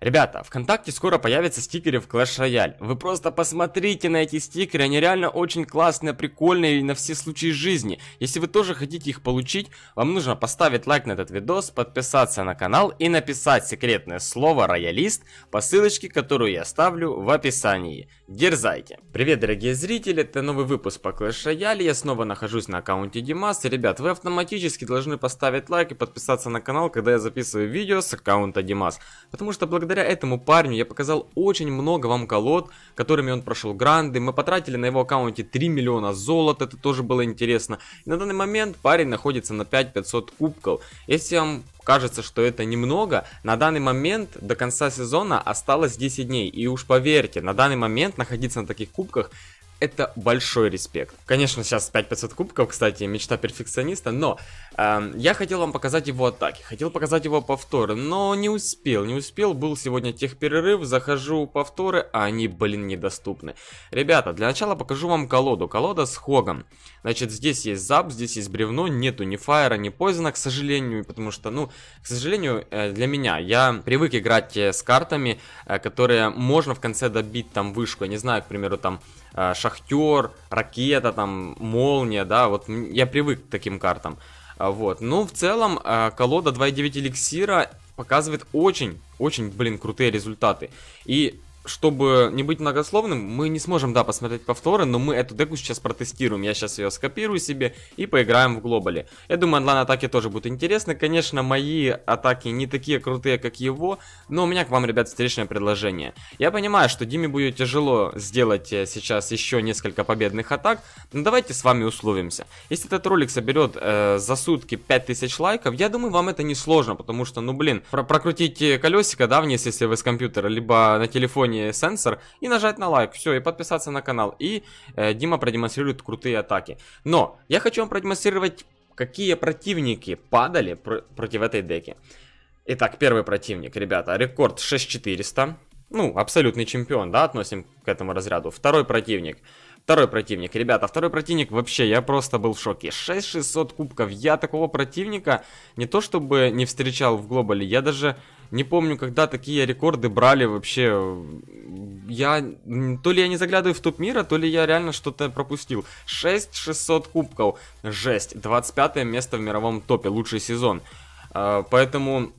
Ребята, ВКонтакте скоро появятся стикеры в Clash Royale. Вы просто посмотрите на эти стикеры, они реально очень классные, прикольные и на все случаи жизни. Если вы тоже хотите их получить, вам нужно поставить лайк на этот видос, подписаться на канал и написать секретное слово «Роялист» по ссылочке, которую я оставлю в описании. Дерзайте! Привет, дорогие зрители, это новый выпуск по Clash Royale, я снова нахожусь на аккаунте Димас, и, ребят, вы автоматически должны поставить лайк и подписаться на канал, когда я записываю видео с аккаунта Димас, потому что благодаря этому парню я показал очень много вам колод, которыми он прошел гранды, мы потратили на его аккаунте 3 миллиона золота, это тоже было интересно, и на данный момент парень находится на 5500 кубков, если вам кажется, что это немного. На данный момент до конца сезона осталось 10 дней. И уж поверьте, на данный момент находиться на таких кубках это большой респект. Конечно, сейчас 5500 кубков, кстати, мечта перфекциониста, но э, я хотел вам показать его атаки, хотел показать его повторы, но не успел, не успел, был сегодня техперерыв, захожу повторы, а они, блин, недоступны. Ребята, для начала покажу вам колоду, колода с хогом. Значит, здесь есть зап, здесь есть бревно, нету ни фаера, ни поизона, к сожалению, потому что, ну, к сожалению, э, для меня, я привык играть э, с картами, э, которые можно в конце добить там вышку, я не знаю, к примеру, там Э, шахтер, Ракета, там, Молния, да, вот я привык к таким картам. Э, вот, но ну, в целом э, колода 2.9 эликсира показывает очень, очень, блин, крутые результаты. И чтобы не быть многословным, мы не сможем, да, посмотреть повторы, но мы эту деку сейчас протестируем. Я сейчас ее скопирую себе и поиграем в глобале. Я думаю, онлайн-атаки тоже будут интересны. Конечно, мои атаки не такие крутые, как его, но у меня к вам, ребят, встречное предложение. Я понимаю, что Диме будет тяжело сделать э, сейчас еще несколько победных атак, но давайте с вами условимся. Если этот ролик соберет э, за сутки 5000 лайков, я думаю, вам это не сложно, потому что, ну блин, про прокрутить э, колесико, да, вниз, если вы с компьютера, либо на телефоне, иконе сенсор и нажать на лайк, все, и подписаться на канал. И э, Дима продемонстрирует крутые атаки. Но я хочу вам продемонстрировать, какие противники падали пр против этой деки. Итак, первый противник, ребята, рекорд 6400. Ну, абсолютный чемпион, да, относим к этому разряду. Второй противник. Второй противник, ребята, второй противник вообще, я просто был в шоке. 6600 кубков, я такого противника не то чтобы не встречал в глобале, я даже не помню, когда такие рекорды брали вообще. Я... То ли я не заглядываю в топ мира, то ли я реально что-то пропустил. 6600 кубков. Жесть. 25 место в мировом топе. Лучший сезон. А, поэтому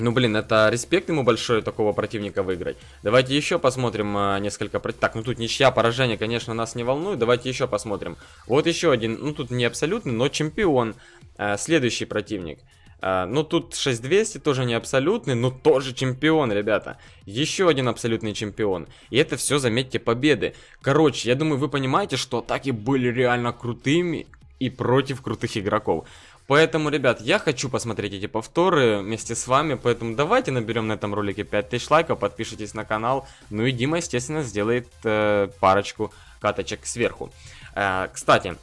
ну, блин, это респект ему большой такого противника выиграть. Давайте еще посмотрим а, несколько... Так, ну тут ничья, поражение, конечно, нас не волнует. Давайте еще посмотрим. Вот еще один, ну тут не абсолютный, но чемпион. А, следующий противник. А, ну, тут 6200 тоже не абсолютный, но тоже чемпион, ребята. Еще один абсолютный чемпион. И это все, заметьте, победы. Короче, я думаю, вы понимаете, что атаки были реально крутыми и против крутых игроков. Поэтому, ребят, я хочу посмотреть эти повторы вместе с вами, поэтому давайте наберем на этом ролике 5000 лайков, подпишитесь на канал, ну и Дима, естественно, сделает э, парочку каточек сверху. Э, кстати,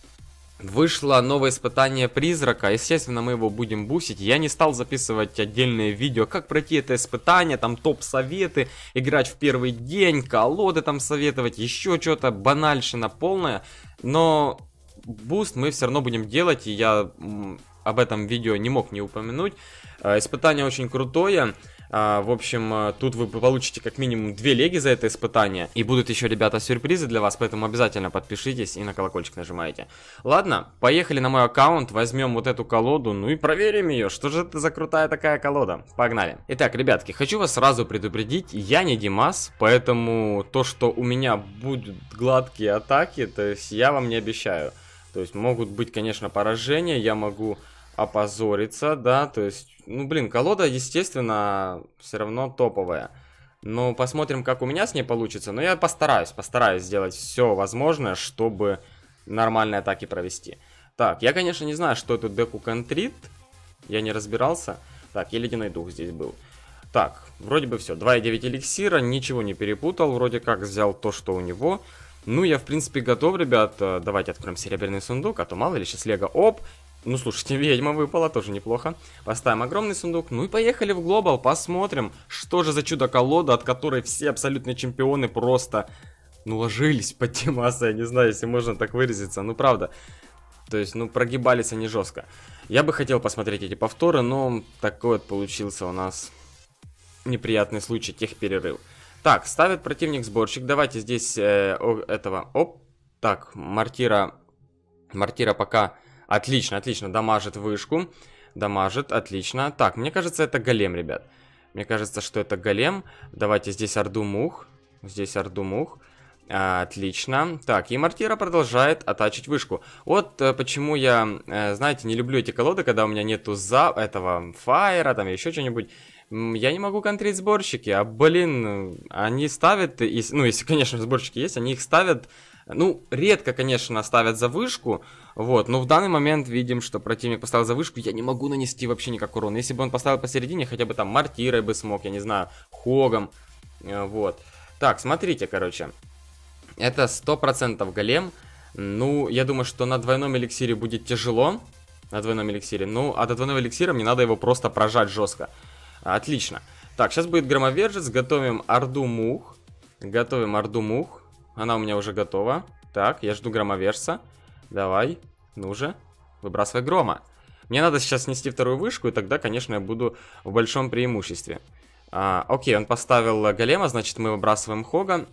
Вышло новое испытание призрака, естественно, мы его будем бусить. Я не стал записывать отдельное видео, как пройти это испытание, там топ-советы, играть в первый день, колоды там советовать, еще что-то, банальщина полная. Но буст мы все равно будем делать, и я об этом видео не мог не упомянуть. Э, испытание очень крутое. А, в общем, э, тут вы получите как минимум две леги за это испытание. И будут еще, ребята, сюрпризы для вас, поэтому обязательно подпишитесь и на колокольчик нажимаете. Ладно, поехали на мой аккаунт, возьмем вот эту колоду, ну и проверим ее. Что же это за крутая такая колода? Погнали. Итак, ребятки, хочу вас сразу предупредить, я не Димас, поэтому то, что у меня будут гладкие атаки, то есть я вам не обещаю. То есть могут быть, конечно, поражения, я могу опозориться, да, то есть, ну, блин, колода, естественно, все равно топовая. Ну, посмотрим, как у меня с ней получится, но я постараюсь, постараюсь сделать все возможное, чтобы нормальные атаки провести. Так, я, конечно, не знаю, что эту деку контрит, я не разбирался. Так, и ледяной дух здесь был. Так, вроде бы все, 2,9 эликсира, ничего не перепутал, вроде как взял то, что у него... Ну, я, в принципе, готов, ребят. Давайте откроем серебряный сундук, а то мало ли, сейчас лего. Оп, ну, слушайте, ведьма выпала, тоже неплохо. Поставим огромный сундук. Ну и поехали в глобал, посмотрим, что же за чудо-колода, от которой все абсолютные чемпионы просто, ну, ложились под Тимаса, я не знаю, если можно так выразиться, ну, правда. То есть, ну, прогибались они жестко. Я бы хотел посмотреть эти повторы, но такой вот получился у нас неприятный случай, техперерыв. Так, ставит противник сборщик. Давайте здесь э, о, этого... Оп. Так, мартира... Мартира пока Отлично, отлично, дамажит вышку. Дамажит, отлично. Так, мне кажется, это голем, ребят. Мне кажется, что это голем. Давайте здесь орду мух. Здесь орду мух. А, отлично. Так, и Мортира продолжает атачить вышку. Вот э, почему я, э, знаете, не люблю эти колоды, когда у меня нету за этого фаера, там еще что-нибудь. Я не могу контрить сборщики, а, блин, э, они ставят, ну, если, конечно, сборщики есть, они их ставят ну, редко, конечно, ставят за вышку, вот, но в данный момент видим, что противник поставил за вышку, я не могу нанести вообще никак урон. Если бы он поставил посередине, хотя бы там мортирой бы смог, я не знаю, хогом, э, вот. Так, смотрите, короче, это 100% голем, ну, я думаю, что на двойном эликсире будет тяжело, на двойном эликсире, ну, а до двойного эликсира мне надо его просто прожать жестко. Отлично. Так, сейчас будет громовержец, готовим орду мух, готовим орду мух, она у меня уже готова. Так, я жду громоверса. Давай, ну же, выбрасывай грома. Мне надо сейчас снести вторую вышку, и тогда, конечно, я буду в большом преимуществе. А, окей, он поставил э, голема, значит, мы выбрасываем Хога.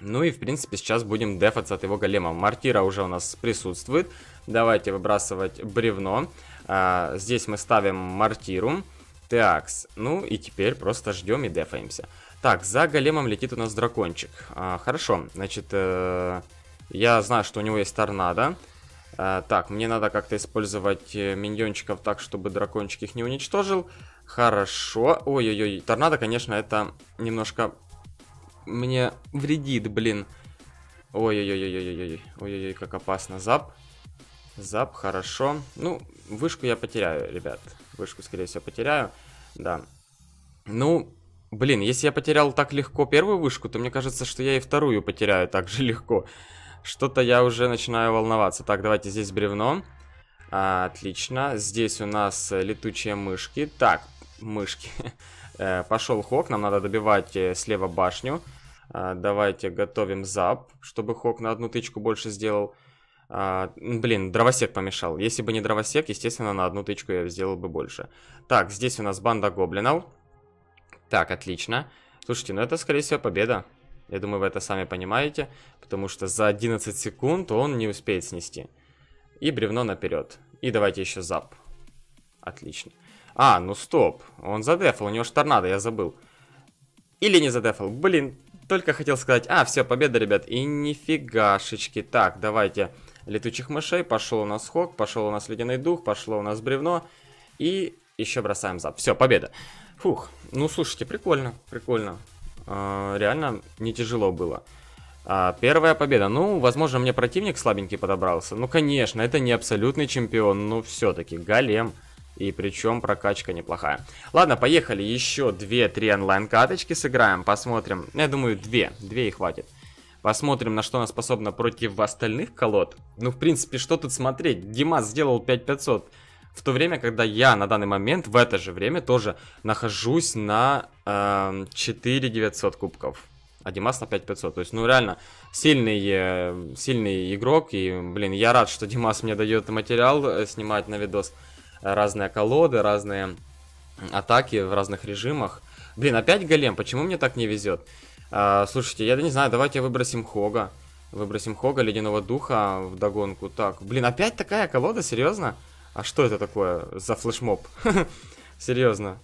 Ну и, в принципе, сейчас будем дефаться от его голема. Мартира уже у нас присутствует. Давайте выбрасывать бревно. А, здесь мы ставим мартиру. Такс, ну и теперь просто ждем и дефаемся. Так, за големом летит у нас дракончик. А, хорошо, значит, э, я знаю, что у него есть торнадо. А, так, мне надо как-то использовать э, миньончиков так, чтобы дракончик их не уничтожил. Хорошо. Ой-ой-ой, торнадо, конечно, это немножко мне вредит, блин. Ой-ой-ой-ой-ой-ой. ой ой ой как опасно. Зап. Зап, хорошо. Ну, вышку я потеряю, ребят. Вышку, скорее всего, потеряю. Да. Ну, Блин, если я потерял так легко первую вышку, то мне кажется, что я и вторую потеряю так же легко. Что-то я уже начинаю волноваться. Так, давайте здесь бревно. А, отлично. Здесь у нас э, летучие мышки. Так, мышки. Э, пошел Хок, нам надо добивать э, слева башню. А, давайте готовим зап, чтобы Хок на одну тычку больше сделал. А, блин, дровосек помешал. Если бы не дровосек, естественно, на одну тычку я сделал бы больше. Так, здесь у нас банда гоблинов. Так, отлично. Слушайте, ну это, скорее всего, победа. Я думаю, вы это сами понимаете, потому что за 11 секунд он не успеет снести. И бревно наперед. И давайте еще зап. Отлично. А, ну стоп. Он задефал, у него же торнадо, я забыл. Или не задефал. Блин, только хотел сказать. А, все, победа, ребят. И нифигашечки. Так, давайте. Летучих мышей. Пошел у нас хок, пошел у нас ледяной дух, пошло у нас бревно. И еще бросаем зап. Все, победа. Фух, ну слушайте, прикольно, прикольно. А, реально не тяжело было. А, первая победа. Ну, возможно, мне противник слабенький подобрался. Ну, конечно, это не абсолютный чемпион, но все-таки голем. И причем прокачка неплохая. Ладно, поехали. Еще 2-3 онлайн-каточки сыграем. Посмотрим. Ну, я думаю, 2. 2 и хватит. Посмотрим, на что она способна против остальных колод. Ну, в принципе, что тут смотреть? Димас сделал 5500 в то время, когда я на данный момент в это же время тоже нахожусь на э, 4 900 кубков. А Димас на 5 500. То есть, ну, реально, сильный, сильный игрок. И, блин, я рад, что Димас мне дает материал э, снимать на видос. Разные колоды, разные атаки в разных режимах. Блин, опять голем, почему мне так не везет? А, слушайте, я не знаю, давайте выбросим Хога. Выбросим Хога, Ледяного Духа в догонку. Так, блин, опять такая колода, серьезно? А что это такое за флешмоб? Серьезно.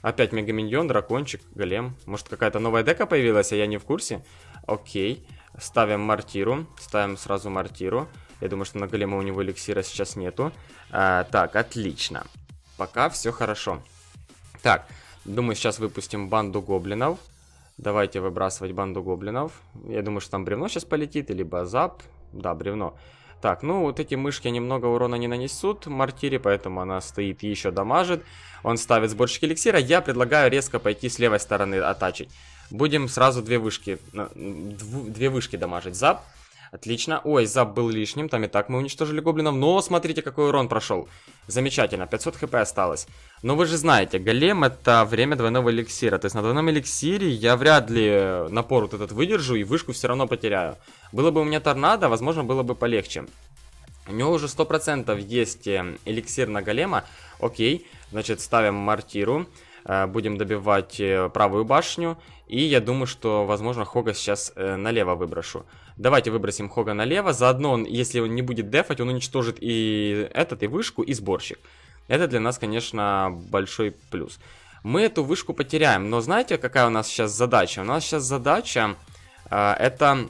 Опять Мегаминьон, Дракончик, Голем. Может, какая-то новая дека появилась, а я не в курсе? Окей. Ставим Мартиру. Ставим сразу Мартиру. Я думаю, что на Голема у него эликсира сейчас нету. А, так, отлично. Пока все хорошо. Так, думаю, сейчас выпустим банду гоблинов. Давайте выбрасывать банду гоблинов. Я думаю, что там бревно сейчас полетит, либо зап. Да, бревно. Так, ну вот эти мышки немного урона не нанесут Мартире, поэтому она стоит и еще дамажит. Он ставит сборщик эликсира. Я предлагаю резко пойти с левой стороны атачить. Будем сразу две вышки, две вышки дамажить. Зап Отлично. Ой, зап был лишним. Там и так мы уничтожили гоблинов. Но смотрите, какой урон прошел. Замечательно. 500 хп осталось. Но вы же знаете, голем это время двойного эликсира. То есть на двойном эликсире я вряд ли э, напор вот этот выдержу и вышку все равно потеряю. Было бы у меня торнадо, возможно, было бы полегче. У него уже 100% есть эм, эликсир на голема. Окей, значит, ставим мортиру. Э, будем добивать э, правую башню. И я думаю, что, возможно, Хога сейчас налево выброшу. Давайте выбросим Хога налево. Заодно, он, если он не будет дефать, он уничтожит и этот, и вышку, и сборщик. Это для нас, конечно, большой плюс. Мы эту вышку потеряем. Но знаете, какая у нас сейчас задача? У нас сейчас задача э, это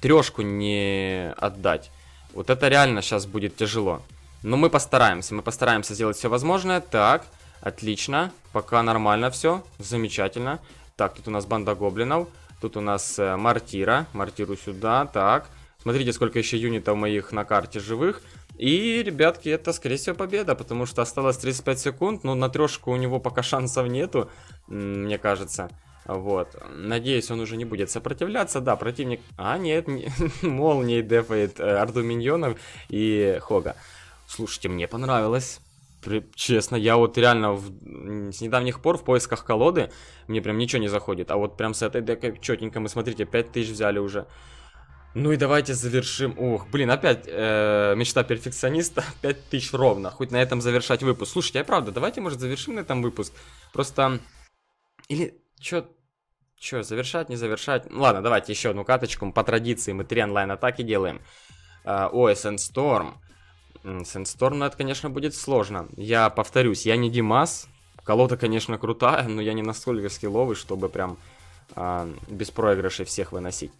трешку не отдать. Вот это реально сейчас будет тяжело. Но мы постараемся. Мы постараемся сделать все возможное. Так, отлично. Пока нормально все. Замечательно. Так, тут у нас банда гоблинов. Тут у нас э, мартира, мартиру сюда, так. Смотрите, сколько еще юнитов моих на карте живых. И, ребятки, это, скорее всего, победа, потому что осталось 35 секунд, но ну, на трешку у него пока шансов нету, мне кажется. Вот, надеюсь, он уже не будет сопротивляться, да, противник... А, нет, не... молнией дефает э, Орду Миньонов и Хога. Слушайте, мне понравилось. Честно, я вот реально в, с недавних пор в поисках колоды мне прям ничего не заходит. А вот прям с этой декой четненько мы, смотрите, 5000 взяли уже. Ну и давайте завершим. Ух, блин, опять э, мечта перфекциониста. 5000 ровно. Хоть на этом завершать выпуск. Слушайте, а я правда, давайте, может, завершим на этом выпуск. Просто... Или... Чё... Чё, завершать, не завершать? Ну, ладно, давайте еще одну каточку. По традиции мы три онлайн-атаки делаем. Э, OSN Storm. Сэндсторм, это, конечно, будет сложно. Я повторюсь, я не Димас. Колода, конечно, крутая, но я не настолько скилловый, чтобы прям э, без проигрышей всех выносить.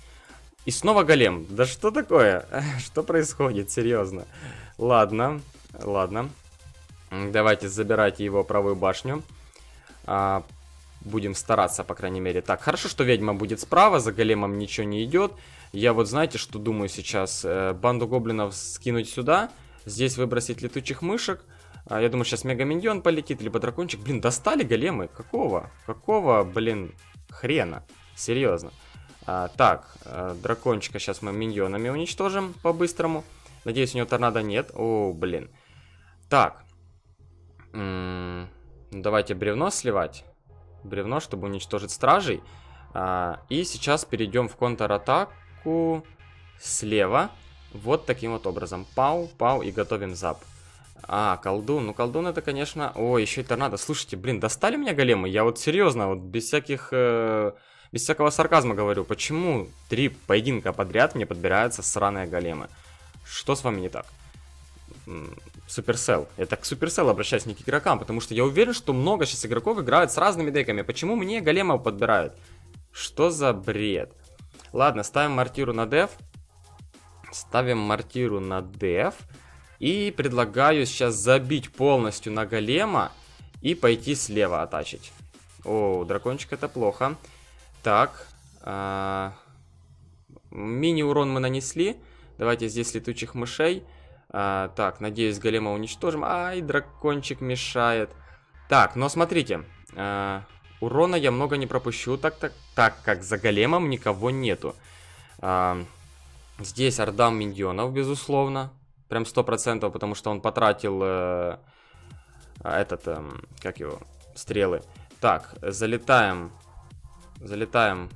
И снова голем. Да что такое? Что происходит? Серьезно. Ладно, ладно. Давайте забирать его правую башню. А, будем стараться, по крайней мере. Так, хорошо, что ведьма будет справа, за големом ничего не идет. Я вот, знаете, что думаю сейчас? Э, банду гоблинов скинуть сюда... Здесь выбросить летучих мышек. А, я думаю, сейчас мегаминьон полетит, либо дракончик. Блин, достали големы. Какого? Какого, блин, хрена? Серьезно. А, так, а, дракончика сейчас мы миньонами уничтожим по-быстрому. Надеюсь, у него торнадо нет. О, блин. Так. М м-м, -м давайте бревно сливать. Бревно, чтобы уничтожить стражей. А, и сейчас перейдем в контратаку слева. Вот таким вот образом. Пау, пау и готовим зап. А, колдун. Ну, колдун это, конечно... О, еще и торнадо. Слушайте, блин, достали меня големы? Я вот серьезно, вот без всяких... Э... Без всякого сарказма говорю. Почему три поединка подряд мне подбираются сраные големы? Что с вами не так? Суперсел. Я так к Суперсел обращаюсь, не к игрокам, потому что я уверен, что много сейчас игроков играют с разными деками. Почему мне големов подбирают? Что за бред? Ладно, ставим мортиру на деф. Ставим мортиру на деф. И предлагаю сейчас забить полностью на голема и пойти слева атачить. О, дракончик это плохо. Так. А... Мини-урон мы нанесли. Давайте здесь летучих мышей. А, так, надеюсь, голема уничтожим. Ай, дракончик мешает. Так, но смотрите. А, урона я много не пропущу, так, так, так как за големом никого нету. А, Здесь ордам миньонов, безусловно. Прям 100%, потому что он потратил э, а, этот, э, как его, стрелы. Так, залетаем. Залетаем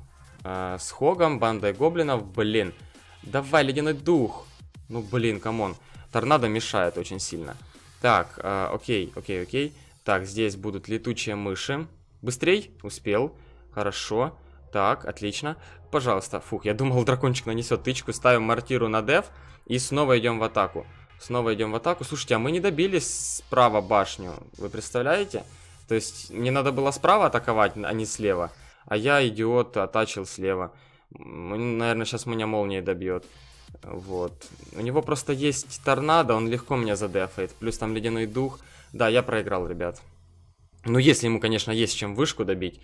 э, с Хогом, бандой гоблинов. Блин, давай, ледяной дух. Ну, блин, камон. Торнадо мешает очень сильно. Так, э, окей, окей, окей. Так, здесь будут летучие мыши. Быстрей? Успел. Хорошо. Так, отлично. Пожалуйста, фух, я думал, дракончик нанесет тычку. Ставим мортиру на деф и снова идем в атаку. Снова идем в атаку. Слушайте, а мы не добились справа башню. Вы представляете? То есть мне надо было справа атаковать, а не слева. А я, идиот, атачил слева. Наверное, сейчас меня молния добьет. Вот. У него просто есть торнадо, он легко меня задефает. Плюс там ледяной дух. Да, я проиграл, ребят. Ну, если ему, конечно, есть чем вышку добить,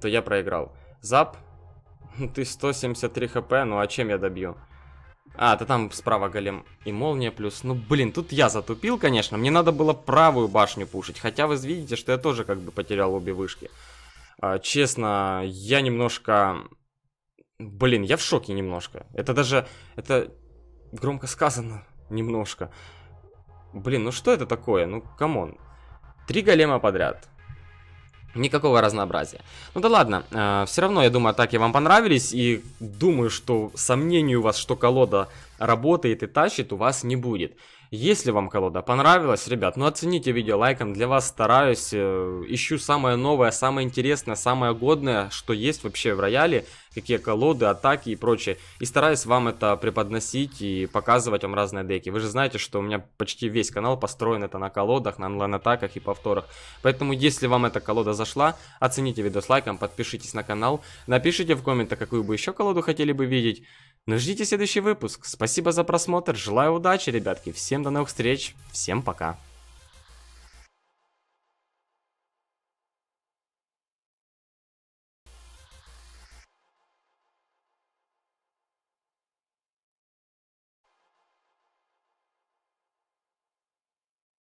то я проиграл. Зап, Ты 173 хп, ну а чем я добью? А, это там справа голем и молния плюс. Ну, блин, тут я затупил, конечно. Мне надо было правую башню пушить. Хотя вы видите, что я тоже как бы потерял обе вышки. А, честно, я немножко... Блин, я в шоке немножко. Это даже... Это громко сказано немножко. Блин, ну что это такое? Ну, камон. Три голема подряд. Никакого разнообразия. Ну да ладно, э, все равно, я думаю, атаки вам понравились, и думаю, что сомнений у вас, что колода работает и тащит, у вас не будет. Если вам колода понравилась, ребят, ну оцените видео лайком, для вас стараюсь, э, ищу самое новое, самое интересное, самое годное, что есть вообще в рояле, какие колоды, атаки и прочее. И стараюсь вам это преподносить и показывать вам разные деки. Вы же знаете, что у меня почти весь канал построен это на колодах, на онлайн-атаках и повторах. Поэтому, если вам эта колода зашла, оцените видео с лайком, подпишитесь на канал, напишите в комментах, какую бы еще колоду хотели бы видеть. Ну ждите следующий выпуск. Спасибо за просмотр. Желаю удачи, ребятки. Всем до новых встреч. Всем пока.